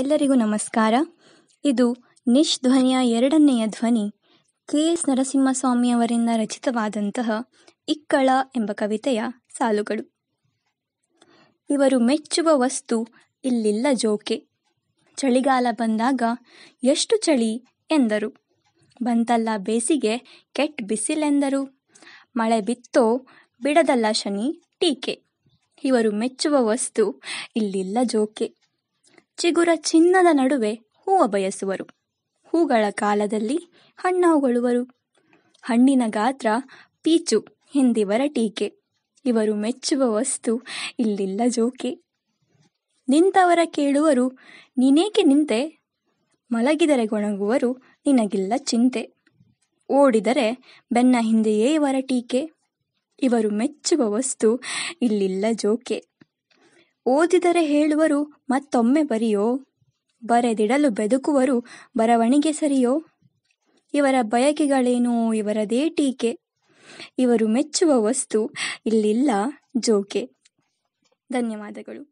ಎಲ್ಲರಿಗೂ ನಮಸ್ಕಾರ ಇದು ನಿಶ್ ಧ್ವನಿಯ ಎರಡನೆಯ ಧ್ವನಿ ಕೆ ಎಸ್ ನರಸಿಂಹಸ್ವಾಮಿಯವರಿಂದ ರಚಿತವಾದಂತಹ ಇಕ್ಕಳ ಎಂಬ ಕವಿತೆಯ ಸಾಲುಗಳು ಇವರು ಮೆಚ್ಚುವ ವಸ್ತು ಇಲ್ಲಿಲ್ಲ ಜೋಕೆ ಚಳಿಗಾಲ ಬಂದಾಗ ಎಷ್ಟು ಚಳಿ ಎಂದರು ಬಂತಲ್ಲ ಬೇಸಿಗೆ ಕೆಟ್ಟ ಬಿಸಿಲೆಂದರು ಮಳೆ ಬಿತ್ತೋ ಬಿಡದಲ್ಲ ಶನಿ ಟೀಕೆ ಇವರು ಮೆಚ್ಚುವ ವಸ್ತು ಇಲ್ಲಿಲ್ಲ ಜೋಕೆ ಚಿಗುರ ಚಿನ್ನದ ನಡುವೆ ಹೂವ ಬಯಸುವರು ಹೂಗಳ ಕಾಲದಲ್ಲಿ ಹಣ್ಣಾವುಗಳುವರು ಹಣ್ಣಿನ ಗಾತ್ರ ಪೀಚು ಹಿಂದಿವರ ಟೀಕೆ ಇವರು ಮೆಚ್ಚುವ ವಸ್ತು ಇಲ್ಲಿಲ್ಲ ಜೋಕೆ ನಿಂತವರ ಕೇಳುವರು ನೀನೇಕೆ ನಿಂತೆ ಮಲಗಿದರೆ ಗೊಣಗುವರು ನಿನಗಿಲ್ಲ ಚಿಂತೆ ಓಡಿದರೆ ಬೆನ್ನ ಹಿಂದೆಯೇ ಇವರ ಟೀಕೆ ಇವರು ಮೆಚ್ಚುವ ವಸ್ತು ಇಲ್ಲಿಲ್ಲ ಜೋಕೆ ಓದಿದರೆ ಹೇಳುವರು ಮತ್ತೊಮ್ಮೆ ಬರೆಯೋ ಬರೆದಿಡಲು ಬೆದುಕುವರು ಬರವಣಿಗೆ ಸರಿಯೋ ಇವರ ಬಯಕೆಗಳೇನು ಇವರದೇ ಟೀಕೆ ಇವರು ಮೆಚ್ಚುವ ವಸ್ತು ಇಲ್ಲಿಲ್ಲ ಜೋಕೆ ಧನ್ಯವಾದಗಳು